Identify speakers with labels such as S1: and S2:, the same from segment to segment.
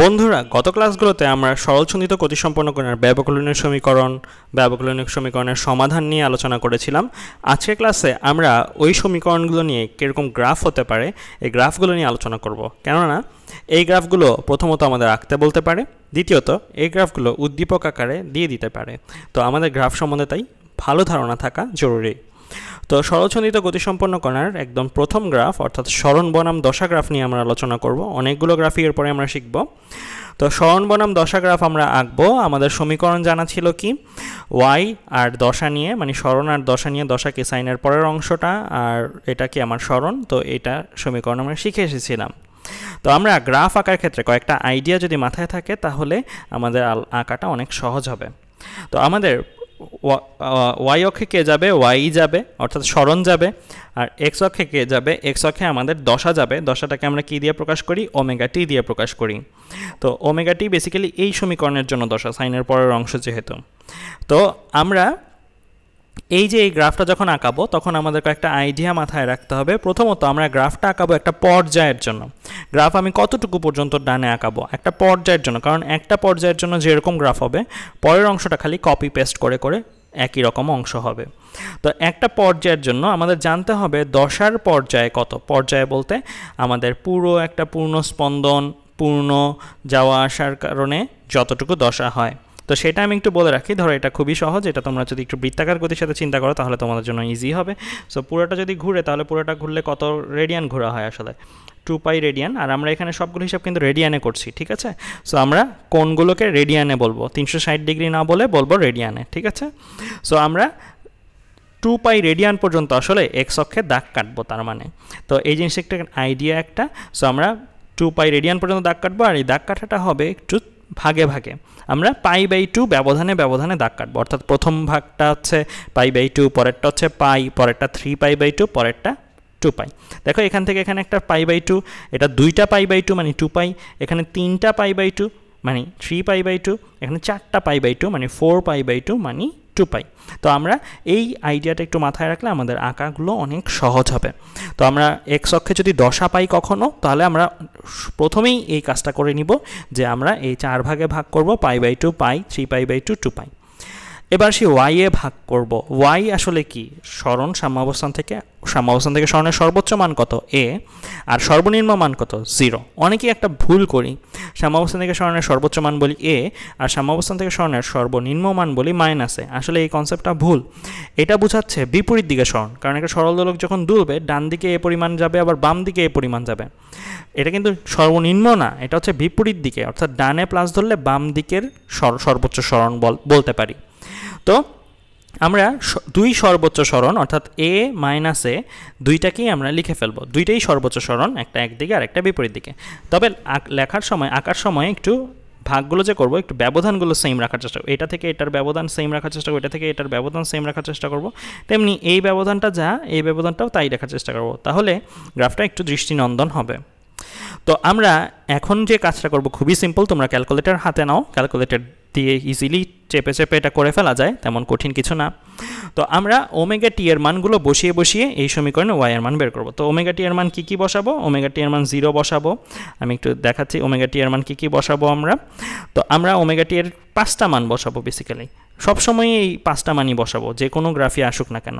S1: বন্ধুরা গত ক্লাসগুলোতে আমরা সরলছন্দিত গতিসম্পন্ন কণার ব্যবকলনীয় সমীকরণ ব্যবকলনীয় সমীকরণের সমাধান নিয়ে আলোচনা করেছিলাম আজকের ক্লাসে আমরা ওই সমীকরণগুলো নিয়ে কীরকম গ্রাফ হতে পারে এই গ্রাফগুলো নিয়ে আলোচনা করব কেননা এই গ্রাফগুলো প্রথমত আমাদের আঁকতে বলতে পারে দ্বিতীয়ত এই গ্রাফগুলো উদ্দীপক আকারে দিয়ে দিতে পারে তো আমাদের গ্রাফ সম্বন্ধে তাই ভালো ধারণা থাকা জরুরি তো সরলছন্দিত গতিসম্পন্ন কণার একদম প্রথম গ্রাফ অর্থাৎ স্মরণ বনাম দশা গ্রাফ নিয়ে আমরা আলোচনা করব অনেকগুলো গ্রাফি এরপরে আমরা শিখব তো স্মরণ বনাম দশা গ্রাফ আমরা আঁকবো আমাদের সমীকরণ জানা ছিল কি ওয়াই আর দশা নিয়ে মানে স্মরণ আর দশা নিয়ে দশাকে সাইনের পরের অংশটা আর এটা কি আমার স্মরণ তো এটা সমীকরণ আমরা শিখে এসেছিলাম তো আমরা গ্রাফ আঁকার ক্ষেত্রে কয়েকটা আইডিয়া যদি মাথায় থাকে তাহলে আমাদের আঁকাটা অনেক সহজ হবে তো আমাদের ওয়াই অক্ষে কে যাবে ওয়াই যাবে অর্থাৎ স্মরণ যাবে আর এক্স অক্ষে কে যাবে এক্স অক্ষে আমাদের দশা যাবে দশাটাকে আমরা কী দিয়ে প্রকাশ করি ওমেগা টি দিয়ে প্রকাশ করি তো ওমেগা টি বেসিক্যালি এই সমীকরণের জন্য দশা সাইনের পরের অংশ যেহেতু তো আমরা এই যে এই গ্রাফটা যখন আঁকাবো তখন আমাদের কয়েকটা আইডিয়া মাথায় রাখতে হবে প্রথমত আমরা গ্রাফটা আঁকাবো একটা পর্যায়ের জন্য গ্রাফ আমি কতটুকু পর্যন্ত ডানে আঁকাবো একটা পর্যায়ের জন্য কারণ একটা পর্যায়ের জন্য যেরকম গ্রাফ হবে পরের অংশটা খালি কপি পেস্ট করে করে একই রকম অংশ হবে তো একটা পর্যায়ের জন্য আমাদের জানতে হবে দশার পর্যায়ে কত পর্যায়ে বলতে আমাদের পুরো একটা পূর্ণ স্পন্দন পূর্ণ যাওয়া আসার কারণে যতটুকু দশা হয় তো সেটা আমি একটু বলে রাখি ধরো এটা খুবই সহজ এটা তোমরা যদি একটু বৃত্তাকার গতির সাথে চিন্তা করো তাহলে তোমাদের জন্য ইজি হবে সো পুরোটা যদি ঘুরে তাহলে পুরোটা ঘুরলে কত রেডিয়ান ঘোরা হয় আসলে টু পাই রেডিয়ান আর আমরা এখানে সবগুলো হিসাব কিন্তু রেডিয়ানে করছি ঠিক আছে সো আমরা কোনগুলোকে রেডিয়ানে বলবো তিনশো ষাট ডিগ্রি না বলে বলবো রেডিয়ানে ঠিক আছে সো আমরা টু পাই রেডিয়ান পর্যন্ত আসলে এক্স অক্ষে দাগ কাটবো তার মানে তো এই জিনিসটা একটা আইডিয়া একটা সো আমরা টু পাই রেডিয়ান পর্যন্ত দাগ কাটবো আর এই দাগ কাটাটা হবে একটু ভাগে ভাগে আমরা পাই বাই টু ব্যবধানে ব্যবধানে দাগ কাটবো অর্থাৎ প্রথম ভাগটা হচ্ছে পাই বাই টু পরেরটা হচ্ছে পাই পরেরটা থ্রি পাই বাই টু পরেরটা টু পাই দেখো এখান থেকে এখানে একটা পাই বাই টু এটা দুইটা পাই বাই টু মানে টু পাই এখানে তিনটা পাই বাই টু মানে থ্রি পাই বাই টু এখানে চারটা পাই বাই টু মানে ফোর পাই বাই টু মানে টু পাই তো আমরা এই আইডিয়াটা একটু মাথায় রাখলে আমাদের আঁকাগুলো অনেক সহজ হবে তো আমরা এক্স অক্ষে যদি দশা পাই কখনো তাহলে আমরা প্রথমেই এই কাজটা করে নিব যে আমরা এই চার ভাগে ভাগ করব pi by two pi three pi by two two pi এবার সে ওয়াই এ ভাগ করব ওয়াই আসলে কি স্মরণ সাম্যাবস্থান থেকে সাম্যাবস্থান থেকে স্মরণের সর্বোচ্চ মান কত এ আর সর্বনিম্ন মান কত জিরো অনেকেই একটা ভুল করি সাম্যাবস্থান থেকে স্মরণের সর্বোচ্চ মান বলি এ আর সাম্যাবস্থান থেকে স্মরণের সর্বনিম্ন মান বলি এ আসলে এই কনসেপ্টটা ভুল এটা বোঝাচ্ছে বিপরীত দিকে স্মরণ কারণ একটা সরল দোলক যখন দুলবে ডান দিকে এ পরিমাণ যাবে আবার বাম দিকে এ পরিমাণ যাবে এটা কিন্তু সর্বনিম্ন না এটা হচ্ছে বিপরীত দিকে অর্থাৎ ডানে প্লাস ধরলে বাম দিকের সর্বোচ্চ স্মরণ বলতে পারি তো আমরা দুই সর্বোচ্চ সরণ অর্থাৎ এ মাইনাস এ দুইটাকেই আমরা লিখে ফেলবো দুইটাই সর্বোচ্চ সরণ একটা একদিকে আর একটা বিপরীত দিকে তবে লেখার সময় আঁকার সময় একটু ভাগগুলো যে করবো একটু ব্যবধানগুলো সেম রাখার চেষ্টা করবো এটা থেকে এটার ব্যবধান সেম রাখার চেষ্টা করবো এটা থেকে এটার ব্যবধান সেম রাখার চেষ্টা করবো তেমনি এই ব্যবধানটা যা এই ব্যবধানটাও তাই রাখার চেষ্টা করবো তাহলে গ্রাফটা একটু দৃষ্টিনন্দন হবে তো আমরা এখন যে কাজটা করব খুবই সিম্পল তোমরা ক্যালকুলেটার হাতে নাও ক্যালকুলেটার দিয়ে ইজিলি চেপে চেপে এটা করে ফেলা যায় তেমন কঠিন কিছু না তো আমরা ওমেগা টি এর মানগুলো বসিয়ে বসিয়ে এই সমীকরণে ওয়াই এর মান বের করব তো ওমেগা টি এর মান কী কী বসাবো ওমেগা টি এর মান জিরো বসাবো আমি একটু দেখাচ্ছি ওমেগা টি এর মান কী কী বসাবো আমরা তো আমরা ওমেগা টি এর পাঁচটা মান বসাবো বেসিক্যালি সবসময় এই পাঁচটা মানই বসাবো যে কোনো গ্রাফি আসুক না কেন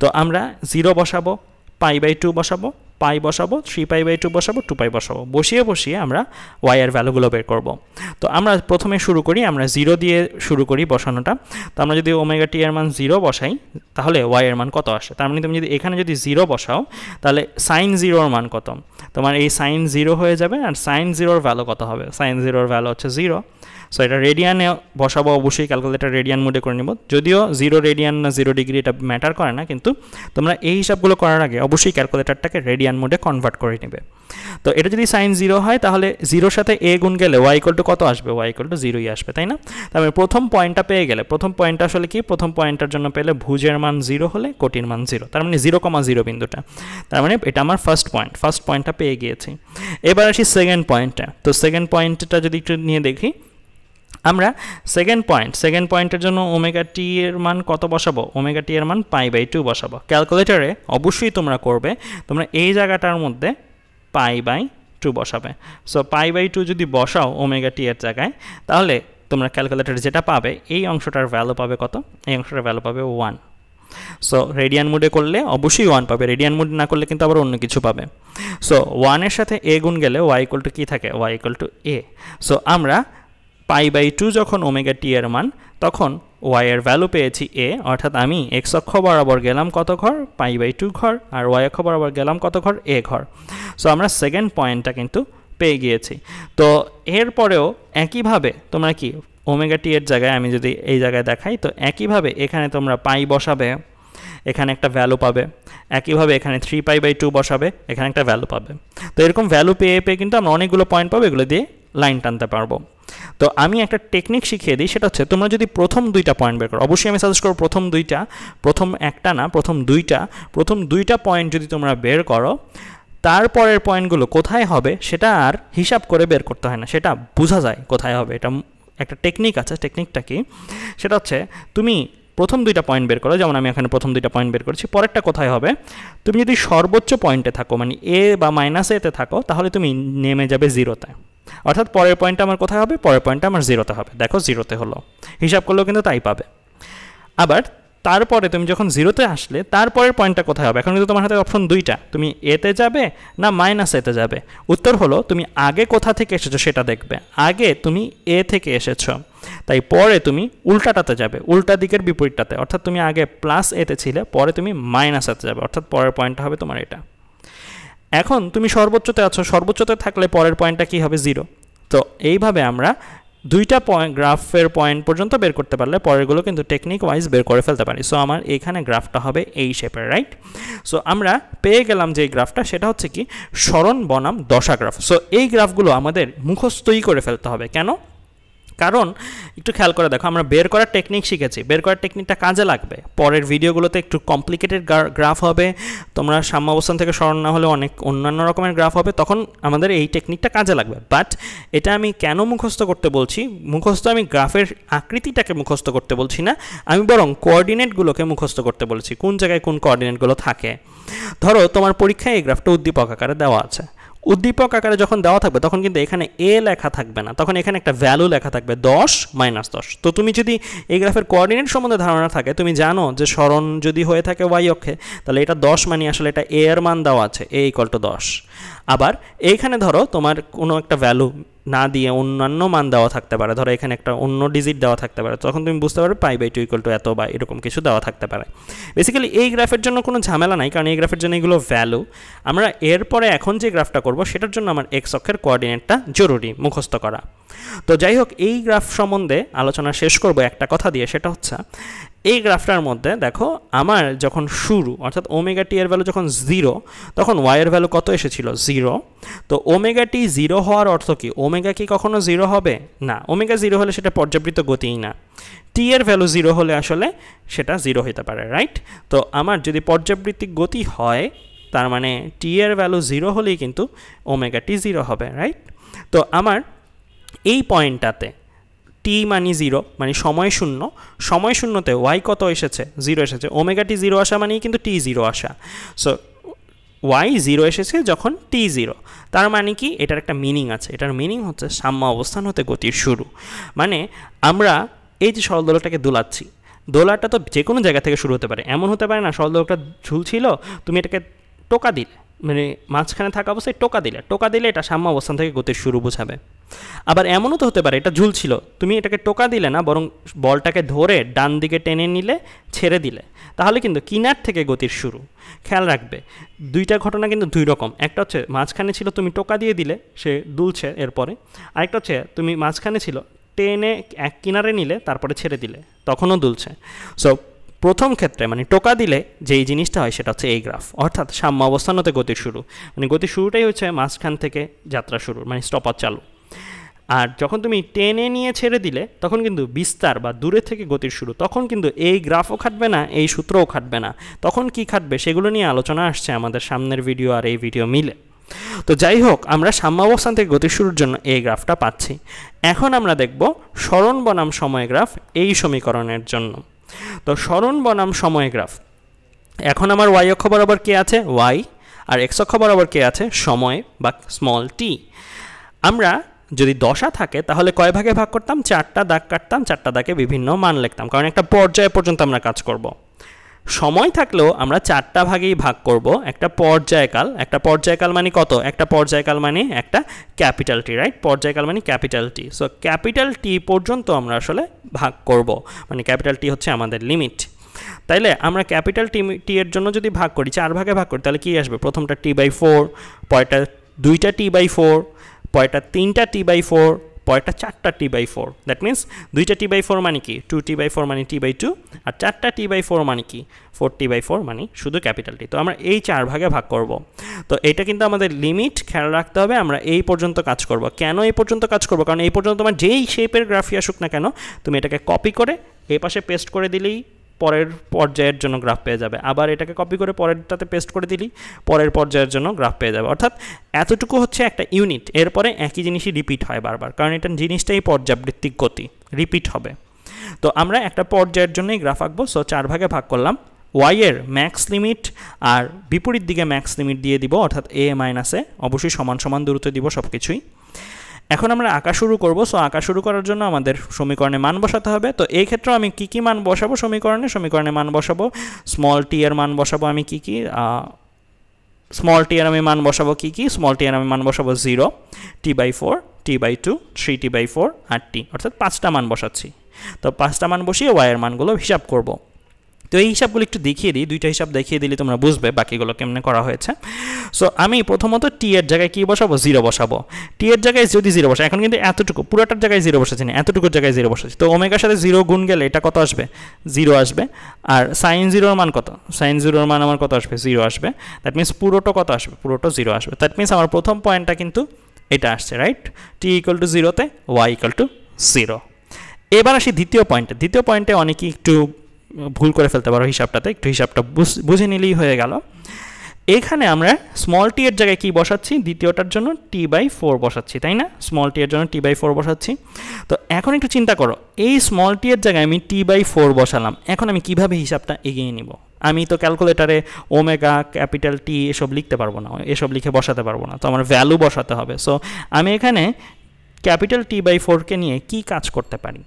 S1: তো আমরা জিরো বসাবো পাই বাই টু বসাবো পাই বসাবো থ্রি পাই বাই টু বসাবো টু পাই বসাবো বসিয়ে বসিয়ে আমরা ওয়াইয়ের ভ্যালুগুলো বের করব তো আমরা প্রথমে শুরু করি আমরা জিরো দিয়ে শুরু করি বসানোটা তো আমরা যদি ওমেগা টি এর মান জিরো বসাই তাহলে ওয়াইয়ের মান কত আসে তার মানে তুমি যদি এখানে যদি জিরো বসাও তাহলে সাইন জিরোর মান কত তোমার এই সাইন জিরো হয়ে যাবে আর সাইন জিরোর ভ্যালু কত হবে সাইন জিরোর ভ্যালু হচ্ছে জিরো সো এটা রেডিয়ানে বসাবো অবশ্যই ক্যালকুলেটার রেডিয়ান মোডে করে নেব যদিও জিরো রেডিয়ান না জিরো ডিগ্রি এটা ম্যাটার করে না কিন্তু তোমরা এই হিসাবগুলো করার আগে অবশ্যই ক্যালকুলেটারটাকে রেডিয়ান মোডে কনভার্ট করে নেবে তো এটা যদি সাইন জিরো হয় তাহলে জিরোর সাথে এ গুণ গেলে ওয়াই ইকল টু কত আসবে ওয়াই ইকল টু জিরোই আসবে তাই না তাহলে প্রথম পয়েন্টটা পেয়ে গেলে প্রথম পয়েন্টটা আসলে কি প্রথম পয়েন্টটার জন্য পেলে ভুজের মান জিরো হলে কোটির মান জিরো তার মানে জিরো কমা জিরো বিন্দুটা তার মানে এটা আমার ফার্স্ট পয়েন্ট ফার্স্ট পয়েন্টটা পেয়ে গিয়েছি এবার আসি সেকেন্ড পয়েন্টটা তো সেকেন্ড পয়েন্টটা যদি একটু নিয়ে দেখি আমরা সেকেন্ড পয়েন্ট সেকেন্ড পয়েন্টের জন্য ওমেগা টি এর মান কত বসাবো ওমেগা টি এর মান পাই বাই টু বসাবো ক্যালকুলেটারে অবশ্যই তোমরা করবে তোমরা এই জায়গাটার মধ্যে পাই বাই টু বসাবে সো পাই বাই টু যদি বসাও ওমেগা টি এর জায়গায় তাহলে তোমরা ক্যালকুলেটারে যেটা পাবে এই অংশটার ভ্যালু পাবে কত এই অংশটার ভ্যালু পাবে ওয়ান সো রেডিয়ান মুডে করলে অবশ্যই ওয়ান পাবে রেডিয়ান মুড না করলে কিন্তু আবার অন্য কিছু পাবে সো ওয়ানের সাথে এ গুণ গেলে ওয়াই ইকুয়াল টু কী থাকে y equal to a so আমরা পাই বাই টু যখন ওমেগা টি এর মান তখন ওয়াইয়ের ভ্যালু পেয়েছি এ অর্থাৎ আমি এক্স অক্ষ বরাবর গেলাম কত ঘর পাই বাই টু ঘর আর ওয়াই অক্ষ বরাবর গেলাম কত ঘর এ ঘর সো আমরা সেকেন্ড পয়েন্টটা কিন্তু পেয়ে গিয়েছি তো এরপরেও একইভাবে তোমরা কি ওমেগা টি এর জায়গায় আমি যদি এই জায়গায় দেখাই তো একইভাবে এখানে তোমরা পাই বসাবে এখানে একটা ভ্যালু পাবে একইভাবে এখানে থ্রি পাই বাই টু বসাবে এখানে একটা ভ্যালু পাবে তো এরকম ভ্যালু পেয়ে পেয়ে কিন্তু আমরা অনেকগুলো পয়েন্ট পাবো এগুলো দিয়ে লাইন টানতে পারবো তো আমি একটা টেকনিক শিখিয়ে দিই সেটা হচ্ছে তোমরা যদি প্রথম দুইটা পয়েন্ট বের করো অবশ্যই আমি সাজেস্ট করো প্রথম দুইটা প্রথম একটা না প্রথম দুইটা প্রথম দুইটা পয়েন্ট যদি তোমরা বের করো তারপরের পয়েন্টগুলো কোথায় হবে সেটা আর হিসাব করে বের করতে হয় না সেটা বোঝা যায় কোথায় হবে এটা একটা টেকনিক আছে টেকনিকটা কি সেটা হচ্ছে তুমি প্রথম দুইটা পয়েন্ট বের করো যেমন আমি এখানে প্রথম দুইটা পয়েন্ট বের করছি পরেরটা কোথায় হবে তুমি যদি সর্বোচ্চ পয়েন্টে থাকো মানে এ বা মাইনাস এতে থাকো তাহলে তুমি নেমে যাবে জিরোতে অর্থাৎ পরের পয়েন্টটা আমার কোথায় হবে পরের পয়েন্টটা আমার জিরোতে হবে দেখো জিরোতে হলো হিসাব করলেও কিন্তু তাই পাবে আবার তারপরে তুমি যখন জিরোতে আসলে তারপরের পয়েন্টটা কোথায় হবে এখন কিন্তু তোমার হাতে অপশন দুইটা তুমি এতে যাবে না মাইনাস এতে যাবে উত্তর হলো তুমি আগে কোথা থেকে এসেছো সেটা দেখবে আগে তুমি এ থেকে এসেছো তাই পরে তুমি উল্টাটাতে যাবে উল্টা দিকের বিপরীতটাতে অর্থাৎ তুমি আগে প্লাস এতে ছিলে পরে তুমি মাইনাস এতে যাবে অর্থাৎ পরের পয়েন্টটা হবে তোমার এটা এখন তুমি সর্বোচ্চতে আছো সর্বোচ্চতে থাকলে পরের পয়েন্টটা কী হবে জিরো তো এইভাবে আমরা দুইটা পয়েন্ট গ্রাফের পয়েন্ট পর্যন্ত বের করতে পারলে পরেরগুলো কিন্তু টেকনিক ওয়াইজ বের করে ফেলতে পারি সো আমার এখানে গ্রাফটা হবে এই শেপের রাইট সো আমরা পেয়ে গেলাম যে গ্রাফটা সেটা হচ্ছে কি স্মরণ বনাম দশা গ্রাফ সো এই গ্রাফগুলো আমাদের মুখস্থই করে ফেলতে হবে কেন কারণ একটু খেয়াল করে দেখো আমরা বের করার টেকনিক শিখেছি বের করার টেকনিকটা কাজে লাগবে পরের ভিডিওগুলোতে একটু কমপ্লিকেটেড গ্রাফ হবে তোমরা সাম্য অবস্থান থেকে স্মরণ না হলে অনেক অন্যান্য রকমের গ্রাফ হবে তখন আমাদের এই টেকনিকটা কাজে লাগবে বাট এটা আমি কেন মুখস্থ করতে বলছি মুখস্থ আমি গ্রাফের আকৃতিটাকে মুখস্থ করতে বলছি না আমি বরং কোঅর্ডিনেটগুলোকে মুখস্থ করতে বলেছি কোন জায়গায় কোন কোঅর্ডিনেটগুলো থাকে ধরো তোমার পরীক্ষায় এই গ্রাফটা উদ্দীপক আকারে দেওয়া আছে উদ্দীপক আকারে যখন দেওয়া থাকবে তখন কিন্তু এখানে এ লেখা থাকবে না তখন এখানে একটা ভ্যালু লেখা থাকবে দশ মাইনাস দশ তো তুমি যদি এই গ্রাফের কোঅর্ডিনেট সম্বন্ধে ধারণা থাকে তুমি জানো যে স্মরণ যদি হয়ে থাকে ওয়াই অক্ষে তাহলে এটা দশ মানে আসলে এটা এ এর মান দেওয়া আছে এ ইকল টু দশ আবার এইখানে ধরো তোমার কোনো একটা ভ্যালু না দিয়ে অন্যান্য মান দেওয়া থাকতে পারে ধরো এখানে একটা অন্য ডিজিট দেওয়া থাকতে পারে তখন তুমি বুঝতে পারো pi by two equal to এত বা এরকম কিছু দেওয়া থাকতে পারে বেসিক্যালি এই গ্রাফের জন্য কোনো ঝামেলা নাই কারণ এই গ্রাফের জন্য এগুলো ভ্যালু আমরা এরপরে এখন যে গ্রাফটা করব সেটার জন্য আমার এক্স অক্ষের কোয়ার্ডিনেটটা জরুরি মুখস্থ করা তো যাই হোক এই গ্রাফ সম্বন্ধে আলোচনা শেষ করব একটা কথা দিয়ে সেটা হচ্ছে এই গ্রাফটার মধ্যে দেখো আমার যখন শুরু অর্থাৎ ওমেগা টি এর ভ্যালু যখন জিরো তখন ওয়াইয়ের ভ্যালু কত এসেছিল জিরো তো ওমেগা টি জিরো হওয়ার অর্থ কি ওমেগা কি কখনো জিরো হবে না ওমেগা জিরো হলে সেটা পর্যাবৃত্ত গতিই না টি এর ভ্যালু জিরো হলে আসলে সেটা জিরো হতে পারে রাইট তো আমার যদি পর্যাবৃত্তি গতি হয় তার মানে টি এর ভ্যালু জিরো হলেই কিন্তু ওমেগা টি জিরো হবে রাইট তো আমার এই পয়েন্টটাতে টি মানি জিরো মানে সময় শূন্য সময় শূন্যতে ওয়াই কত এসেছে জিরো এসেছে ওমেগা টি জিরো আসা মানেই কিন্তু টি জিরো আসা সো ওয়াই জিরো এসেছে যখন টি জিরো তার মানে কি এটার একটা মিনিং আছে এটার মিনিং হচ্ছে সাম্য অবস্থান হতে গতির শুরু মানে আমরা এই যে সরলদোলকটাকে দোলাচ্ছি দোলাটা তো যে কোনো জায়গা থেকে শুরু হতে পারে এমন হতে পারে না সরলদোলকটা ঝুলছিল তুমি এটাকে টোকা দিলে মানে মাঝখানে থাকা অবস্থায় টোকা দিলে টোকা দিলে এটা সাম্য অবস্থান থেকে গতির শুরু বোঝাবে আবার এমনও তো হতে পারে এটা ঝুলছিল তুমি এটাকে টোকা দিলে না বরং বলটাকে ধরে ডান দিকে টেনে নিলে ছেড়ে দিলে তাহলে কিন্তু কিনার থেকে গতির শুরু খেয়াল রাখবে দুইটা ঘটনা কিন্তু দুই রকম একটা হচ্ছে মাঝখানে ছিল তুমি টোকা দিয়ে দিলে সে দুলছে এরপরে আরেকটা হচ্ছে তুমি মাঝখানে ছিল টেনে এক কিনারে নিলে তারপরে ছেড়ে দিলে তখনও দুলছে সো প্রথম ক্ষেত্রে মানে টোকা দিলে যেই জিনিসটা হয় সেটা হচ্ছে এই গ্রাফ অর্থাৎ সাম্য অবস্থানতে গতির শুরু মানে গতির শুরুটাই হচ্ছে মাঝখান থেকে যাত্রা শুরু মানে স্টপার চালু আর যখন তুমি টেনে নিয়ে ছেড়ে দিলে তখন কিন্তু বিস্তার বা দূরে থেকে গতির শুরু তখন কিন্তু এই গ্রাফও খাটবে না এই সূত্রও খাটবে না তখন কি খাটবে সেগুলো নিয়ে আলোচনা আসছে আমাদের সামনের ভিডিও আর এই ভিডিও মিলে তো যাই হোক আমরা সাম্যাবস্থান থেকে গতির শুরুর জন্য এই গ্রাফটা পাচ্ছি এখন আমরা দেখব স্মরণ বনাম সময় গ্রাফ এই সমীকরণের জন্য তো স্মরণ বনাম সময় গ্রাফ এখন আমার ওয়াই অক্ষ বরাবর কে আছে ওয়াই আর এক্স অক্ষ বরাবর কে আছে সময় বা স্মল টি আমরা যদি দশা থাকে তাহলে কয় ভাগে ভাগ করতাম চারটা দাগ কাটতাম চারটা দাগে বিভিন্ন মান লিখতাম কারণ একটা পর্যায় পর্যন্ত আমরা কাজ করবো সময় থাকলেও আমরা চারটা ভাগেই ভাগ করব একটা পর্যায়কাল একটা পর্যায়কাল মানে কত একটা পর্যায়কাল মানে একটা ক্যাপিটাল টি রাইট পর্যায়কাল মানে ক্যাপিটালটি সো ক্যাপিটাল টি পর্যন্ত আমরা আসলে ভাগ করব মানে ক্যাপিটালটি হচ্ছে আমাদের লিমিট তাইলে আমরা ক্যাপিটাল টি টি এর জন্য যদি ভাগ করি চার ভাগে ভাগ করি তাহলে কী আসবে প্রথমটা টি বাই ফোর পরেরটা দুইটা টি বাই ফোর পরেরটা তিনটা টি বাই ফোর পরেরটা চারটা t by four that means দুইটা টি বাই ফোর মানে কি টু টি বাই ফোর মানে টি বাই টু আর চারটা টি বাই ফোর মানে কি ফোর টি বাই ফোর মানে শুধু ক্যাপিটাল টি তো আমরা এই চার ভাগে ভাগ করব তো এটা কিন্তু আমাদের লিমিট খেয়াল রাখতে হবে আমরা এই পর্যন্ত কাজ করব কেন এই পর্যন্ত কাজ করব কারণ এই পর্যন্ত তোমার যেই শেপের গ্রাফি আসুক না কেন তুমি এটাকে কপি করে এই পাশে পেস্ট করে দিলেই পরের পর্যায়ের জন্য গ্রাফ পেয়ে যাবে আবার এটাকে কপি করে পরেরটাতে পেস্ট করে দিলি পরের পর্যায়ের জন্য গ্রাফ পেয়ে যাবে অর্থাৎ এতটুকু হচ্ছে একটা ইউনিট এরপরে একই জিনিসই রিপিট হয় বারবার কারণ এটা জিনিসটাই পর্যাবৃত্তিক গতি রিপিট হবে তো আমরা একটা পর্যায়ের জন্যই গ্রাফ আঁকবো সো চার ভাগে ভাগ করলাম ওয়াইয়ের ম্যাক্স লিমিট আর বিপরীত দিকে ম্যাক্স লিমিট দিয়ে দিব অর্থাৎ এ মাইনাসে অবশ্যই সমান সমান দূরত্ব দিব সব কিছুই এখন আমরা আঁকা শুরু করব সো আঁকা শুরু করার জন্য আমাদের সমীকরণে মান বসাতে হবে তো এই ক্ষেত্রে আমি কী কী মান বসাবো সমীকরণে সমীকরণে মান বসাবো স্মল টি এর মান বসাবো আমি কী কী স্মল টি এর আমি মান বসাবো কি কি স্মল টি এর আমি মান বসাবো zero t by four t by two three t by four আর টি অর্থাৎ পাঁচটা মান বসাচ্ছি তো পাঁচটা মান বসিয়ে ওয়াইয়ের মানগুলো হিসাব করব তো এই হিসাবগুলো একটু দেখিয়ে দিই দুইটা হিসাব দেখিয়ে দিলে তোমরা বুঝবে বাকিগুলো কেমনে করা হয়েছে সো আমি প্রথমত টি এর জায়গায় কী বসাবো জিরো বসাবো টি এর জায়গায় যদি জিরো বসে এখন কিন্তু এতটুকু পুরাটার জায়গায় জিরো বসেছে না এতটুকুর জায়গায় জিরো বসেছে তো ওমেগার সাথে জিরো গুণ গেলে এটা কত আসবে জিরো আসবে আর সাইন জিরোর মান কত সাইন জিরোর মান আমার কত আসবে জিরো আসবে দ্যাট মিনস পুরোটা কত আসবে পুরোটা জিরো আসবে দ্যাট মিনস আমার প্রথম পয়েন্টটা কিন্তু এটা আসছে রাইট টি ইকুয়াল টু জিরোতে ওয়াই ইকুয়াল টু জিরো এবার আসি দ্বিতীয় পয়েন্টে দ্বিতীয় পয়েন্টে অনেকেই একটু ভুল করে ফেলতে পারো হিসাবটাতে একটু হিসাবটা বুঝে নিলেই হয়ে গেল এখানে আমরা স্মল টি এর জায়গায় কি বসাচ্ছি দ্বিতীয়টার জন্য টি বাই ফোর বসাচ্ছি তাই না স্মল টি এর জন্য টি বাই ফোর বসাচ্ছি তো এখন একটু চিন্তা করো এই স্মল টি এর জায়গায় আমি টি বাই ফোর বসালাম এখন আমি কিভাবে হিসাবটা এগিয়ে নিব আমি তো ক্যালকুলেটারে ওমেগা ক্যাপিটাল টি এসব লিখতে পারবো না এসব লিখে বসাতে পারবো না তো আমার ভ্যালু বসাতে হবে সো আমি এখানে ক্যাপিটাল টি বাই ফোরকে নিয়ে কি কাজ করতে পারি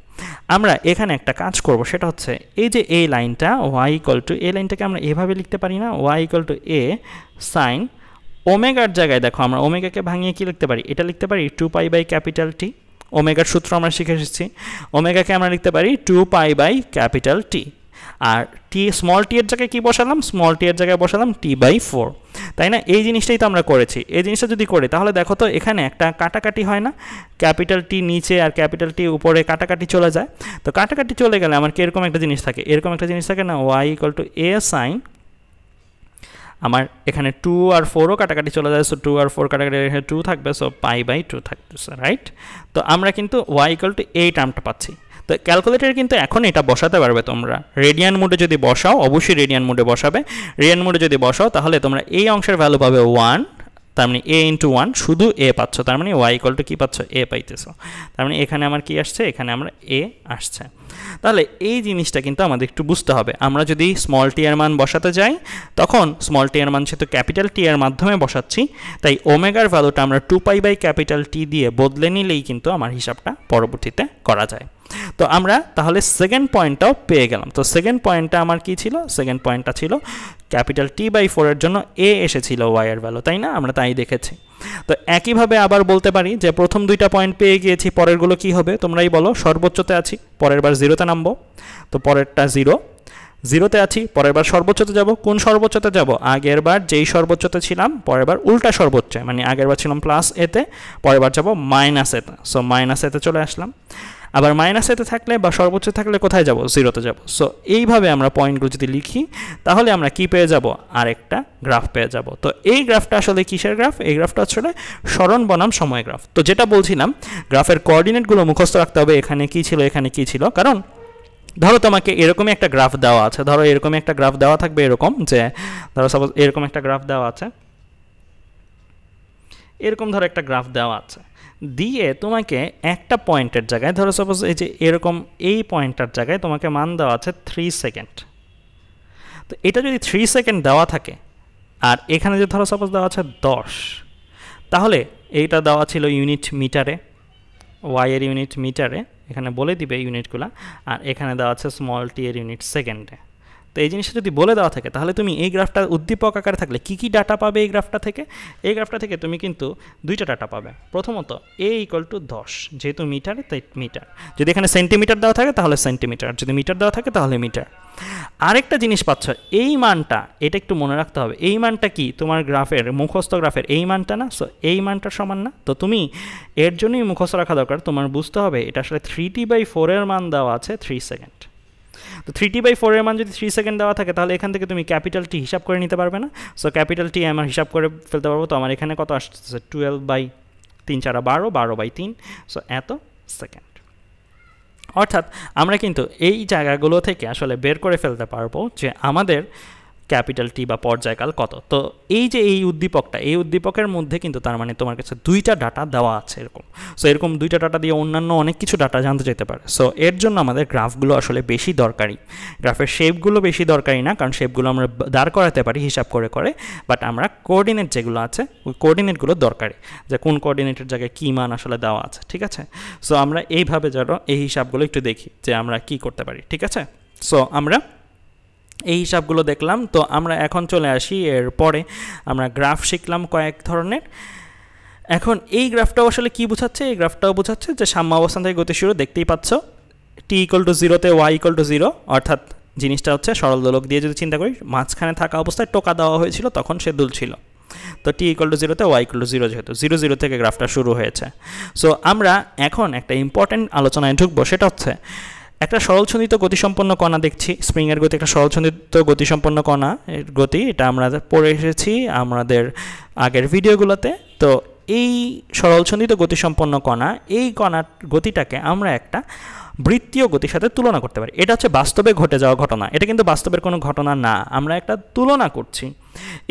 S1: আমরা এখানে একটা কাজ করব সেটা হচ্ছে এই যে এই লাইনটা ওয়াই ইকল টু এই লাইনটাকে আমরা এভাবে লিখতে পারি না y equal to a sine ওমেগার জায়গায় দেখো আমরা ওমেগাকে ভাঙিয়ে কি লিখতে পারি এটা লিখতে পারি two pi by capital t ওমেগার সূত্র আমরা শিখে এসেছি ওমেগাকে আমরা লিখতে পারি two pi by capital t আর টি স্মল টি এর জায়গায় কী বসালাম স্মল টি এর জায়গায় বসালাম টি বাই ফোর তাই না এই জিনিসটাই তো আমরা করেছি এই জিনিসটা যদি করি তাহলে দেখো তো এখানে একটা কাটাকাটি হয় না ক্যাপিটাল টি নিচে আর ক্যাপিটাল টি উপরে কাটাকাটি চলে যায় তো কাটাকাটি চলে গেলে আমার কীরকম এরকম একটা জিনিস থাকে এরকম একটা জিনিস থাকে না y equal to a sine আমার এখানে টু আর ফোরও কাটাকাটি চলে যায় সো টু আর ফোর কাটাকাটি এখানে টু থাকবে সো পাই বাই টু থাকতেছে রাইট তো আমরা কিন্তু ওয়াই ইকুয়াল টু এই টার্মটা পাচ্ছি তো ক্যালকুলেটার কিন্তু এখন এটা বসাতে পারবে তোমরা রেডিয়ান মোডে যদি বসাও অবশ্যই রেডিয়ান মোডে বসাবে রেডিয়ান মোডে যদি বসাও তাহলে তোমরা এই অংশের ভ্যালু পাবে ওয়ান তার মানে এ ইন্টু ওয়ান শুধু এ পাচ্ছ তার মানে ওয়াই ইকল টু কী পাচ্ছ এ পাইতেছ তার মানে এখানে আমার কি আসছে এখানে আমরা এ আসছে তাহলে এই জিনিসটা কিন্তু আমাদের একটু বুঝতে হবে আমরা যদি স্মল টি এর মান বসাতে যাই তখন স্মল টি এর মান সেহেতু ক্যাপিটাল টি এর মাধ্যমে বসাচ্ছি তাই ওমেগার ভ্যালুটা আমরা two pi by capital t দিয়ে বদলে নিলেই কিন্তু আমার হিসাবটা পরবর্তীতে করা যায় তো আমরা তাহলে সেকেন্ড পয়েন্টটাও পেয়ে গেলাম তো সেকেন্ড পয়েন্টটা আমার কি ছিল সেকেন্ড পয়েন্টটা ছিল ক্যাপিটাল টি বাই ফোরের জন্য এ এসেছিল ওয়াইয়ের ভ্যালু তাই না আমরা তাই দেখেছি তো একইভাবে আবার বলতে পারি যে প্রথম দুইটা পয়েন্ট পেয়ে গিয়েছি পরেরগুলো কি হবে তোমরাই বলো সর্বোচ্চতে আছি পরের বার জিরোতে নামবো তো পরেরটা জিরো জিরোতে আছি পরের বার সর্বোচ্চতে যাব কোন সর্বোচ্চতে যাব আগের বার যেই সর্বোচ্চতে ছিলাম পরের বার উল্টা সর্বোচ্চে মানে আগের বার ছিলাম প্লাস এতে পরের বার যাবো মাইনাস এতে সো মাইনাস এতে চলে আসলাম আবার মাইনাসেতে থাকলে বা সর্বোচ্চ থাকলে কোথায় যাব জিরোতে যাব সো এইভাবে আমরা পয়েন্টগুলো যদি লিখি তাহলে আমরা কি পেয়ে যাব আরেকটা গ্রাফ পেয়ে যাব তো এই গ্রাফটা আসলে কিসের গ্রাফ এই গ্রাফটা আসলে স্মরণ বনাম সময় গ্রাফ তো যেটা বলছিলাম গ্রাফের কোঅর্ডিনেটগুলো মুখস্থ রাখতে হবে এখানে কি ছিল এখানে কি ছিল কারণ ধরো তোমাকে এরকমই একটা গ্রাফ দেওয়া আছে ধরো এরকমই একটা গ্রাফ দেওয়া থাকবে এরকম যে ধরো সাপোজ এরকম একটা গ্রাফ দেওয়া আছে এরকম ধরো একটা গ্রাফ দেওয়া আছে দিয়ে তোমাকে একটা পয়েন্টের জায়গায় ধরো সাপোজ এই যে এরকম এই পয়েন্টটার জায়গায় তোমাকে মান দেওয়া আছে থ্রি সেকেন্ড তো এটা যদি থ্রি সেকেন্ড দেওয়া থাকে আর এখানে যে ধরো সাপোজ দেওয়া আছে দশ তাহলে এইটা দেওয়া ছিল ইউনিট মিটারে ওয়াইয়ের ইউনিট মিটারে এখানে বলে দিবে ইউনিটগুলো আর এখানে দেওয়া আছে স্মল টি এর ইউনিট সেকেন্ডে তো এই জিনিসটা যদি বলে দেওয়া থাকে তাহলে তুমি এই গ্রাফটা উদ্দীপক আকারে থাকলে কী কী ডাটা পাবে এই গ্রাফটা থেকে এই গ্রাফটা থেকে তুমি কিন্তু দুইটা ডাটা পাবে প্রথমত এ ইকুয়াল টু দশ যেহেতু মিটার তাই মিটার যদি এখানে সেন্টিমিটার দেওয়া থাকে তাহলে সেন্টিমিটার যদি মিটার দেওয়া থাকে তাহলে মিটার আরেকটা জিনিস পাচ্ছ এই মানটা এটা একটু মনে রাখতে হবে এই মানটা কি তোমার গ্রাফের মুখস্থ গ্রাফের এই মানটা না সো এই মানটা সমান না তো তুমি এর জন্যই মুখস্থ রাখা দরকার তোমার বুঝতে হবে এটা আসলে থ্রি টি বাই ফোরের মান দেওয়া আছে থ্রি সেকেন্ড তো থ্রি টি বাই ফোরের মান যদি থ্রি সেকেন্ড দেওয়া থাকে তাহলে এখান থেকে তুমি ক্যাপিটালটি হিসাব করে নিতে পারবে না সো ক্যাপিটালটি আমার হিসাব করে ফেলতে পারবো তো আমার এখানে কত আসতেছে টুয়েলভ বাই তিন চারা বারো বারো বাই তিন সো এত সেকেন্ড অর্থাৎ আমরা কিন্তু এই জায়গাগুলো থেকে আসলে বের করে ফেলতে পারবো যে আমাদের ক্যাপিটাল টি বা পর্যায়কাল কত তো এই যে এই উদ্দীপকটা এই উদ্দীপকের মধ্যে কিন্তু তার মানে তোমার কাছে দুইটা ডাটা দেওয়া আছে এরকম সো এরকম দুইটা ডাটা দিয়ে অন্যান্য অনেক কিছু ডাটা জানতে যেতে পারে সো এর জন্য আমাদের গ্রাফগুলো আসলে বেশি দরকারি গ্রাফের শেপগুলো বেশি দরকারি না কারণ শেপগুলো আমরা দাঁড় করাতে পারি হিসাব করে করে বাট আমরা কোঅর্ডিনেট যেগুলো আছে ওই কোঅর্ডিনেটগুলো দরকারি যে কোন কোঅর্ডিনেটের জায়গায় কী মান আসলে দেওয়া আছে ঠিক আছে সো আমরা এইভাবে যেন এই হিসাবগুলো একটু দেখি যে আমরা কি করতে পারি ঠিক আছে সো আমরা এই হিসাবগুলো দেখলাম তো আমরা এখন চলে আসি এর পরে আমরা গ্রাফ শিখলাম কয়েক ধরনের এখন এই গ্রাফটাও আসলে কি বোঝাচ্ছে এই গ্রাফটাও বোঝাচ্ছে যে সাম্য অবস্থান থেকে গতি শুরু দেখতেই পাচ্ছ টি ইকল টু জিরোতে ওয়াই ইকল টু জিরো অর্থাৎ জিনিসটা হচ্ছে সরল দোলক দিয়ে যদি চিন্তা করি মাঝখানে থাকা অবস্থায় টোকা দেওয়া হয়েছিল তখন সে দুলছিল তো টি ইকল টু জিরোতে ওয়াই ইকল টু জিরো যেহেতু জিরো জিরো থেকে গ্রাফটা শুরু হয়েছে সো আমরা এখন একটা ইম্পর্ট্যান্ট আলোচনায় ঢুকবো সেটা হচ্ছে একটা সরলছন্দিত গতিসম্পন্ন কণা দেখছি স্প্রিংয়ের গতি একটা সরলছন্দিত গতিসম্পন্ন কণা এর গতি এটা আমরা পড়ে এসেছি আমাদের আগের ভিডিওগুলোতে তো এই সরলছন্দিত গতিসম্পন্ন কণা এই কণার গতিটাকে আমরা একটা বৃত্তীয় গতির সাথে তুলনা করতে পারি এটা হচ্ছে বাস্তবে ঘটে যাওয়া ঘটনা এটা কিন্তু বাস্তবের কোনো ঘটনা না আমরা একটা তুলনা করছি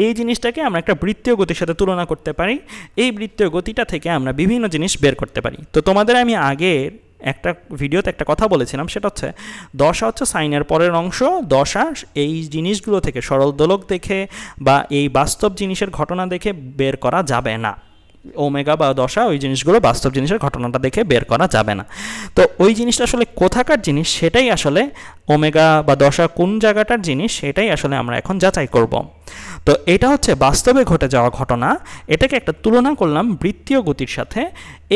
S1: এই জিনিসটাকে আমরা একটা বৃত্তীয় গতির সাথে তুলনা করতে পারি এই বৃত্তীয় গতিটা থেকে আমরা বিভিন্ন জিনিস বের করতে পারি তো তোমাদের আমি আগের একটা ভিডিওতে একটা কথা বলেছিলাম সেটা হচ্ছে দশা হচ্ছে সাইনের পরের অংশ দশা এই জিনিসগুলো থেকে সরল দোলক দেখে বা এই বাস্তব জিনিসের ঘটনা দেখে বের করা যাবে না ওমেগা বা দশা ওই জিনিসগুলো বাস্তব জিনিসের ঘটনাটা দেখে বের করা যাবে না তো ওই জিনিসটা আসলে কোথাকার জিনিস সেটাই আসলে ওমেগা বা দশা কোন জায়গাটার জিনিস সেটাই আসলে আমরা এখন যাচাই করব তো এটা হচ্ছে বাস্তবে ঘটে যাওয়া ঘটনা এটাকে একটা তুলনা করলাম বৃত্তীয় গতির সাথে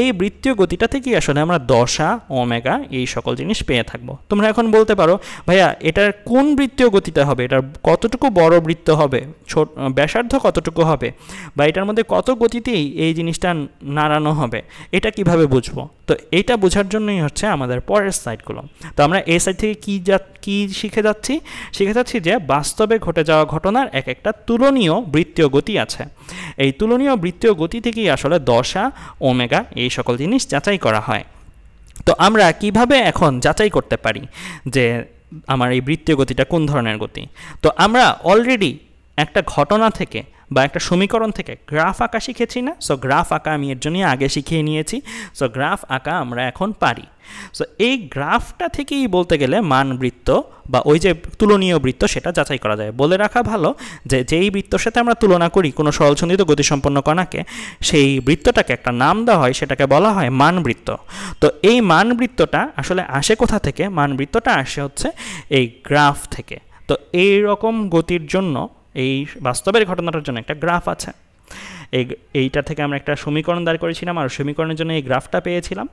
S1: এই বৃত্তীয় গতিটা থেকেই আসলে আমরা দশা ওমেগা এই সকল জিনিস পেয়ে থাকবো তোমরা এখন বলতে পারো ভাইয়া এটার কোন বৃত্তীয় গতিতে হবে এটার কতটুকু বড় বৃত্ত হবে ছোট ব্যাসার্ধ কতটুকু হবে বা এটার মধ্যে কত গতিতেই এই জিনিসটা নাড়ানো হবে এটা কিভাবে বুঝবো তো এটা বোঝার জন্যই হচ্ছে আমাদের পরের সাইডগুলো তো আমরা এই সাইড থেকে কী যা কী শিখে যাচ্ছি শিখে যাচ্ছি যে বাস্তবে ঘটে যাওয়া ঘটনার এক একটা তুলনীয় বৃত্তীয় গতি আছে এই তুলনীয় বৃত্তীয় গতি থেকেই আসলে দশা ওমেগা এই এই সকল জিনিস যাচাই করা হয় তো আমরা কিভাবে এখন যাচাই করতে পারি যে আমার এই বৃত্তীয় গতিটা কোন ধরনের গতি তো আমরা অলরেডি একটা ঘটনা থেকে বা একটা সমীকরণ থেকে গ্রাফ আঁকা শিখেছি না সো গ্রাফ আঁকা আমি এর জন্যই আগে শিখিয়ে নিয়েছি সো গ্রাফ আঁকা আমরা এখন পারি সো এই গ্রাফটা থেকেই বলতে গেলে মান বৃত্ত বা ওই যে তুলনীয় বৃত্ত সেটা যাচাই করা যায় বলে রাখা ভালো যে যেই বৃত্তর সাথে আমরা তুলনা করি কোনো সরলছন্দিত গতিসম্পন্ন কণাকে সেই বৃত্তটাকে একটা নাম দেওয়া হয় সেটাকে বলা হয় মান বৃত্ত তো এই মানবৃত্তটা আসলে আসে কোথা থেকে মান বৃত্তটা আসে হচ্ছে এই গ্রাফ থেকে তো এই রকম গতির জন্য এই বাস্তবের ঘটনাটার জন্য একটা গ্রাফ আছে এই এইটা থেকে আমরা একটা সমীকরণ দাঁড় করেছিলাম আর সমীকরণের জন্য এই গ্রাফটা পেয়েছিলাম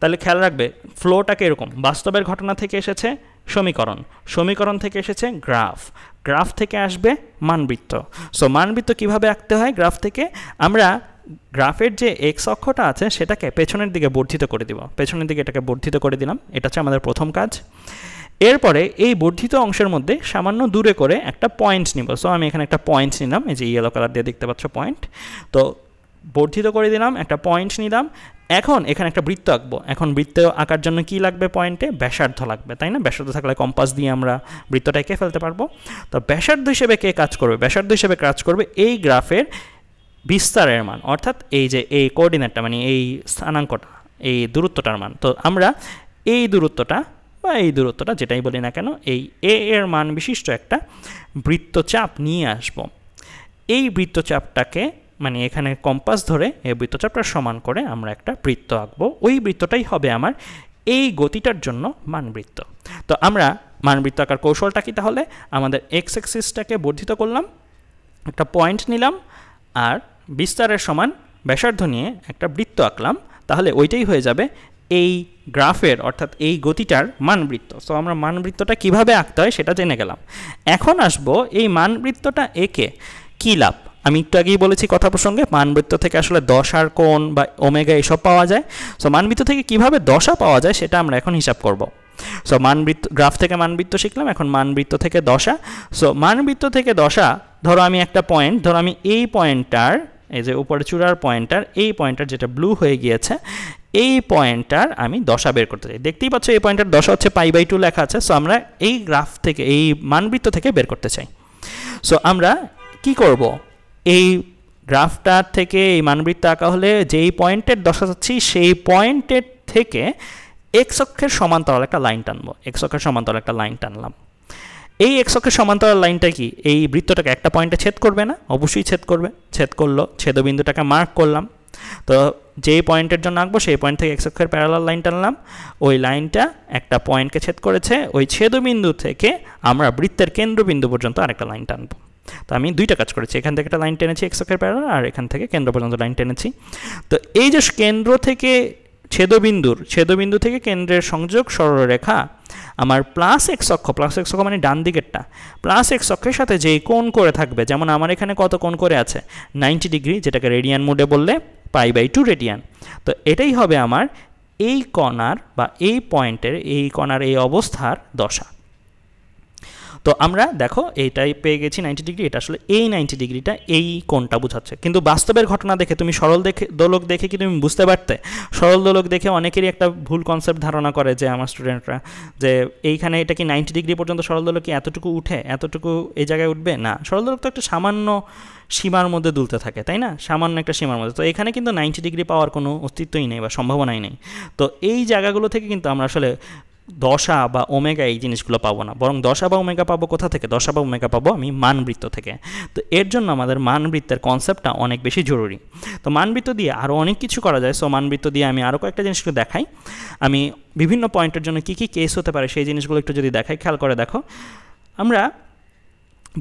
S1: তাহলে খেয়াল রাখবে ফ্লোটাকে এরকম বাস্তবের ঘটনা থেকে এসেছে সমীকরণ সমীকরণ থেকে এসেছে গ্রাফ গ্রাফ থেকে আসবে মানবৃত্ত সো মানবৃত্ত কিভাবে আঁকতে হয় গ্রাফ থেকে আমরা গ্রাফের যে এক্স অক্ষটা আছে সেটাকে পেছনের দিকে বর্ধিত করে দিব পেছনের দিকে এটাকে বর্ধিত করে দিলাম এটা হচ্ছে আমাদের প্রথম কাজ এরপরে এই বর্ধিত অংশের মধ্যে সামান্য দূরে করে একটা পয়েন্টস নিব সো আমি এখানে একটা পয়েন্টস নিলাম এই যে ইয়েলো কালার দিয়ে দেখতে পাচ্ছ পয়েন্ট তো বর্ধিত করে দিলাম একটা পয়েন্ট নিলাম এখন এখানে একটা বৃত্ত আঁকবো এখন বৃত্ত আঁকার জন্য কি লাগবে পয়েন্টে ব্যাসার্ধ লাগবে তাই না ব্যাসার্ধ থাকলে কম্পাস দিয়ে আমরা বৃত্তটা এঁকে ফেলতে পারবো তো ব্যাসার্ধ হিসেবে কে কাজ করবে ব্যাসার্ধ হিসেবে কাজ করবে এই গ্রাফের বিস্তারের মান অর্থাৎ এই যে এই কোঅর্ডিনেটটা মানে এই স্থানাঙ্কটা এই দূরত্বটার মান তো আমরা এই দূরত্বটা বা এই দূরত্বটা যেটাই বলি না কেন এই এ এর মান বিশিষ্ট একটা বৃত্তচাপ নিয়ে আসব এই বৃত্তচাপটাকে মানে এখানে কম্পাস ধরে এই বৃত্তচাপটা সমান করে আমরা একটা বৃত্ত আঁকবো ওই বৃত্তটাই হবে আমার এই গতিটার জন্য মানবৃত্ত তো আমরা মানবৃত্ত আঁকার কৌশলটা কি তাহলে আমাদের এক্স এক্সিসটাকে বর্ধিত করলাম একটা পয়েন্ট নিলাম আর বিস্তারের সমান ব্যাসার্ধ নিয়ে একটা বৃত্ত আঁকলাম তাহলে ওইটাই হয়ে যাবে এই গ্রাফের অর্থাৎ এই গতিটার মানবৃত্ত সো আমরা মানবৃত্তটা কিভাবে আঁকতে হয় সেটা জেনে গেলাম এখন আসবো এই মানবৃত্তটা এঁকে কী লাভ আমি একটু আগেই বলেছি কথা প্রসঙ্গে মানবৃত্ত থেকে আসলে দশার কোণ বা ওমেগা এসব পাওয়া যায় সো মানবৃত্ত থেকে কিভাবে দশা পাওয়া যায় সেটা আমরা এখন হিসাব করব সো মানবৃত্ত গ্রাফ থেকে মানবৃত্ত শিখলাম এখন মানবৃত্ত থেকে দশা সো মানবৃত্ত থেকে দশা ধরো আমি একটা পয়েন্ট ধরো আমি এই পয়েন্টটার এই যে উপরে চূড়ার পয়েন্টার এই পয়েন্টার যেটা ব্লু হয়ে গিয়েছে এই পয়েন্টার আমি দশা বের করতে চাই দেখতেই পাচ্ছ এই পয়েন্টার দশা হচ্ছে পাই বাই টু লেখা আছে সো আমরা এই গ্রাফ থেকে এই মানবৃত্ত থেকে বের করতে চাই সো আমরা কি করব এই গ্রাফটার থেকে এই মানবৃত্ত আঁকা হলে যেই পয়েন্টের দশা চাচ্ছি সেই পয়েন্টের থেকে এক্স অক্ষের সমান্তরাল একটা লাইন টানবো এক্স অক্ষের সমান্তরাল একটা লাইন টানলাম এই এক্সকের সমান্তরাল লাইনটা কি এই বৃত্তটাকে একটা পয়েন্টে ছেদ করবে না অবশ্যই ছেদ করবে ছেদ করলো ছেদবিন্দুটাকে মার্ক করলাম তো যেই পয়েন্টের জন্য আঁকবো সেই পয়েন্ট থেকে এক্সকের প্যারালাল লাইন টানলাম ওই লাইনটা একটা পয়েন্টকে ছেদ করেছে ওই ছেদবিন্দু থেকে আমরা বৃত্তের কেন্দ্রবিন্দু পর্যন্ত আরেকটা লাইন টানব তো আমি দুইটা কাজ করেছি এখান থেকে একটা লাইন টেনেছি এক্সকের প্যারালাল আর এখান থেকে কেন্দ্র পর্যন্ত লাইন টেনেছি তো এই যে কেন্দ্র থেকে ছেদবিন্দুর ছেদবিন্দু থেকে কেন্দ্রের সংযোগ সরলরেখা আমার প্লাস এক্স অক্ষ প্লাস এক্স অক্ষ মানে ডান দিকেরটা প্লাস এক্স অক্ষের সাথে যেই কোণ করে থাকবে যেমন আমার এখানে কত কোণ করে আছে নাইনটি ডিগ্রি যেটাকে রেডিয়ান মোডে বললে পাই বাই টু রেডিয়ান তো এটাই হবে আমার এই কণার বা এই পয়েন্টের এই কণার এই অবস্থার দশা তো আমরা দেখো এইটাই পেয়ে গেছি নাইনটি ডিগ্রি এটা আসলে এই নাইনটি ডিগ্রিটা এই কোনটা বোঝাচ্ছে কিন্তু বাস্তবের ঘটনা দেখে তুমি সরল দেখে দোলক দেখে কি তুমি বুঝতে পারতে সরল দোলক দেখে অনেকেরই একটা ভুল কনসেপ্ট ধারণা করে যে আমার স্টুডেন্টরা যে এইখানে এটা কি নাইনটি ডিগ্রি পর্যন্ত সরল দোলক কি এতটুকু উঠে এতটুকু এই জায়গায় উঠবে না সরল দোলক তো একটা সামান্য সীমার মধ্যে দুলতে থাকে তাই না সামান্য একটা সীমার মধ্যে তো এখানে কিন্তু নাইনটি ডিগ্রি পাওয়ার কোনো অস্তিত্বই নেই বা সম্ভাবনাই নেই তো এই জায়গাগুলো থেকে কিন্তু আমরা আসলে দশা বা ওমেগা এই জিনিসগুলো পাবো না বরং দশা বা ওমেগা পাবো কোথা থেকে দশা বা ওমেগা পাবো আমি মানবৃত্ত থেকে তো এর জন্য আমাদের মানবৃত্তের কনসেপ্টটা অনেক বেশি জরুরি তো মানবৃত্ত দিয়ে আরও অনেক কিছু করা যায় সো মানবৃত্ত দিয়ে আমি আরও কয়েকটা জিনিসকে দেখাই আমি বিভিন্ন পয়েন্টের জন্য কী কী কেস হতে পারে সেই জিনিসগুলো একটু যদি দেখাই খেয়াল করে দেখো আমরা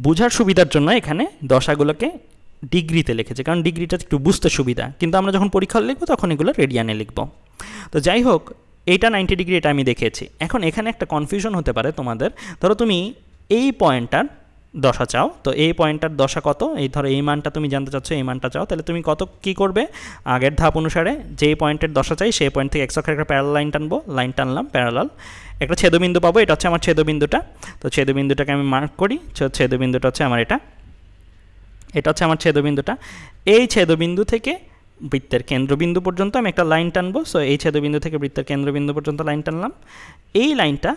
S1: বোঝার সুবিধার জন্য এখানে দশাগুলোকে ডিগ্রিতে লিখেছে কারণ ডিগ্রিটা একটু বুঝতে সুবিধা কিন্তু আমরা যখন পরীক্ষা লিখবো তখন এগুলো রেডিয়ানে লিখবো তো যাই হোক এইটা নাইনটি ডিগ্রি এটা আমি দেখেছি এখন এখানে একটা কনফিউশন হতে পারে তোমাদের ধরো তুমি এই পয়েন্টটার দশা চাও তো এই পয়েন্টটার দশা কত এই ধরো এই মানটা তুমি জানতে চাচ্ছ এই মানটা চাও তাহলে তুমি কত কি করবে আগের ধাপ অনুসারে যে পয়েন্টের দশা চাই সেই পয়েন্ট থেকে একশো একটা প্যারাল লাইন টানবো লাইন টানলাম প্যারালাল একটা ছেদবিন্দু পাবো এটা হচ্ছে আমার ছেদবিন্দুটা তো ছেদবিন্দুটাকে আমি মার্ক করি ছেদবিন্দুটা হচ্ছে আমার এটা এটা হচ্ছে আমার ছেদবিন্দুটা এই ছেদবিন্দু থেকে বৃত্তের কেন্দ্রবিন্দু পর্যন্ত আমি একটা লাইন টানবো সো এই ছেদবিন্দু থেকে বৃত্তের কেন্দ্রবিন্দু পর্যন্ত লাইন টানলাম এই লাইনটা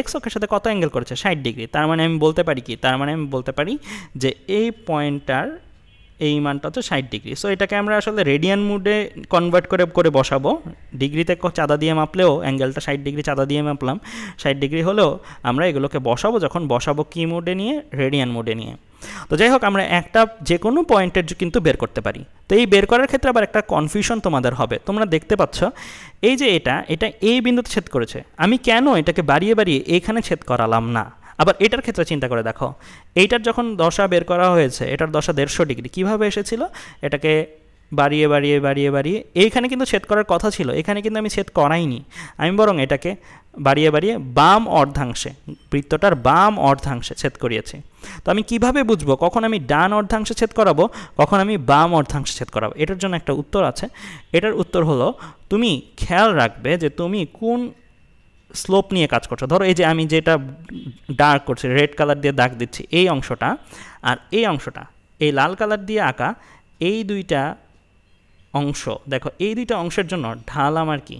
S1: এক্স অক্ষের সাথে কত অ্যাঙ্গেল করেছে ষাট ডিগ্রি তার মানে আমি বলতে পারি কি তার মানে আমি বলতে পারি যে এই পয়েন্টটার এই মানটা হচ্ছে ষাট ডিগ্রি সো এটাকে আমরা আসলে রেডিয়ান মুডে কনভার্ট করে করে বসাবো ডিগ্রিতে চাঁদা দিয়ে মাপলেও অ্যাঙ্গেলটা ষাট ডিগ্রি চাঁদা দিয়ে মাপলাম ষাট ডিগ্রি হলেও আমরা এগুলোকে বসাবো যখন বসাবো কি মুডে নিয়ে রেডিয়ান মুডে নিয়ে তো যাই হোক আমরা একটা যে কোনো পয়েন্টের কিন্তু বের করতে পারি তো এই বের করার ক্ষেত্রে আবার একটা কনফিউশন তোমাদের হবে তোমরা দেখতে পাচ্ছ এই যে এটা এটা এই বিন্দুতে ছেদ করেছে আমি কেন এটাকে বাড়িয়ে বাড়িয়ে এইখানে ছেদ করালাম না আবার এটার ক্ষেত্রে চিন্তা করে দেখো এইটার যখন দশা বের করা হয়েছে এটার দশা দেড়শো ডিগ্রি কীভাবে এসেছিল এটাকে বাড়িয়ে বাড়িয়ে বাড়িয়ে বাড়িয়ে এইখানে কিন্তু ছেদ করার কথা ছিল এখানে কিন্তু আমি ছেদ করাইনি আমি বরং এটাকে বাড়িয়ে বাড়িয়ে বাম অর্ধাংশে বৃত্তটার বাম অর্ধাংশে ছেদ করিয়েছি তো আমি কিভাবে বুঝবো কখন আমি ডান অর্ধাংশে ছেদ করাবো কখন আমি বাম অর্ধাংশে ছেদ করাবো এটার জন্য একটা উত্তর আছে এটার উত্তর হলো তুমি খেয়াল রাখবে যে তুমি কোন স্লোপ নিয়ে কাজ করছো ধরো এই যে আমি যেটা ডার্ক করছি রেড কালার দিয়ে দাগ দিচ্ছি এই অংশটা আর এই অংশটা এই লাল কালার দিয়ে আঁকা এই দুইটা অংশ দেখো এই দুইটা অংশের জন্য ঢাল আমার কি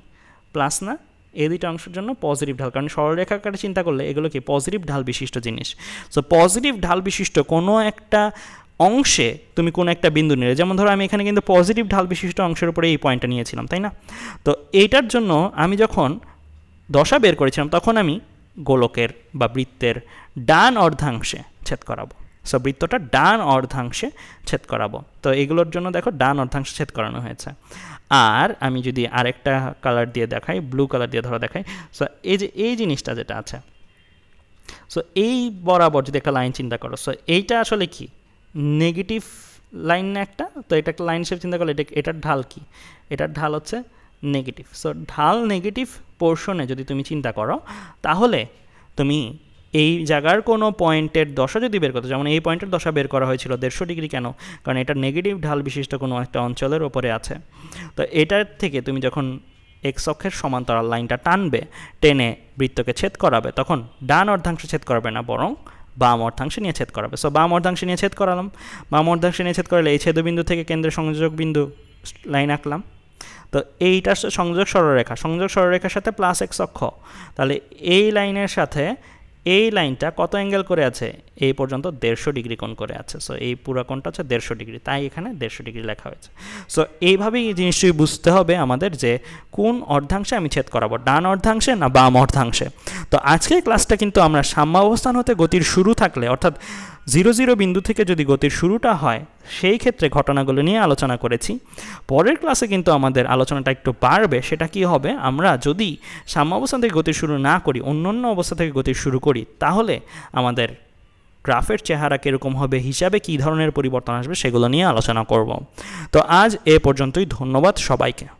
S1: প্লাস না এই দুইটা অংশের জন্য পজিটিভ ঢাল কারণ সরলরেখা কাটা চিন্তা করলে এগুলো কি পজিটিভ ঢাল বিশিষ্ট জিনিস সো পজিটিভ ঢাল বিশিষ্ট কোনো একটা অংশে তুমি কোনো একটা বিন্দু নিলে যেমন ধরো আমি এখানে কিন্তু পজিটিভ ঢাল বিশিষ্ট অংশের উপরে এই পয়েন্টটা নিয়েছিলাম তাই না তো এইটার জন্য আমি যখন দশা বের করেছিলাম তখন আমি গোলকের বা বৃত্তের ডান অর্ধাংশে ছেদ করাবো সো বৃত্তটা ডান অর্ধাংশে ছেদ করাবো তো এগুলোর জন্য দেখো ডান অর্ধাংশে ছেদ করানো হয়েছে আর আমি যদি আরেকটা কালার দিয়ে দেখাই ব্লু কালার দিয়ে ধরো দেখাই সো এই যে এই জিনিসটা যেটা আছে সো এই বরাবর যদি একটা লাইন চিন্তা করো সো এইটা আসলে কি নেগেটিভ লাইন না একটা তো এটা একটা লাইন হিসেবে চিন্তা করলে এটা এটার ঢাল কি এটার ঢাল হচ্ছে নেগেটিভ সো ঢাল নেগেটিভ পোর্শনে যদি তুমি চিন্তা করো তাহলে তুমি এই জায়গার কোনো পয়েন্টের দশা যদি বের করতো যেমন এই পয়েন্টের দশা বের করা হয়েছিল দেড়শো ডিগ্রি কেন কারণ এটা নেগেটিভ ঢাল বিশিষ্ট কোনো একটা অঞ্চলের ওপরে আছে তো এটার থেকে তুমি যখন এক্স অক্ষের সমান্তরাল লাইনটা টানবে টেনে বৃত্তকে ছেদ করাবে তখন ডান অর্ধাংশ ছেদ করাবে না বরং বাম অর্ধাংশে নিয়ে ছেদ করাবে সো বাম অর্ধাংশে নিয়ে ছেদ করালাম বাম অর্ধাংশে নিয়ে ছেদ করালে এই ছেদবিন্দু থেকে কেন্দ্রের সংযোগ বিন্দু লাইন আঁকলাম তো এইটার সংযোগ সরলরেখা সংযোগ সরলরেখার সাথে প্লাস এক্স অক্ষ তাহলে এই লাইনের সাথে এই লাইনটা কত অ্যাঙ্গেল করে আছে এই পর্যন্ত দেড়শো ডিগ্রি কোণ করে আছে সো এই পুরো কোণটা হচ্ছে দেড়শো ডিগ্রি তাই এখানে দেড়শো ডিগ্রি লেখা হয়েছে সো এইভাবেই এই জিনিসটি বুঝতে হবে আমাদের যে কোন অর্ধাংশে আমি ছেদ করাবো ডান অর্ধাংশে না বাম অর্ধাংশে তো আজকের ক্লাসটা কিন্তু আমরা সাম্যাবস্থান হতে গতির শুরু থাকলে অর্থাৎ জিরো জিরো বিন্দু থেকে যদি গতির শুরুটা হয় সেই ক্ষেত্রে ঘটনাগুলো নিয়ে আলোচনা করেছি পরের ক্লাসে কিন্তু আমাদের আলোচনাটা একটু বাড়বে সেটা কি হবে আমরা যদি সাম্যাবস্থান থেকে গতি শুরু না করি অন্য অন্য অবস্থা থেকে গতি শুরু করি করি তাহলে আমাদের গ্রাফের চেহারা কীরকম হবে হিসাবে কী ধরনের পরিবর্তন আসবে সেগুলো নিয়ে আলোচনা করব তো আজ এ পর্যন্তই ধন্যবাদ সবাইকে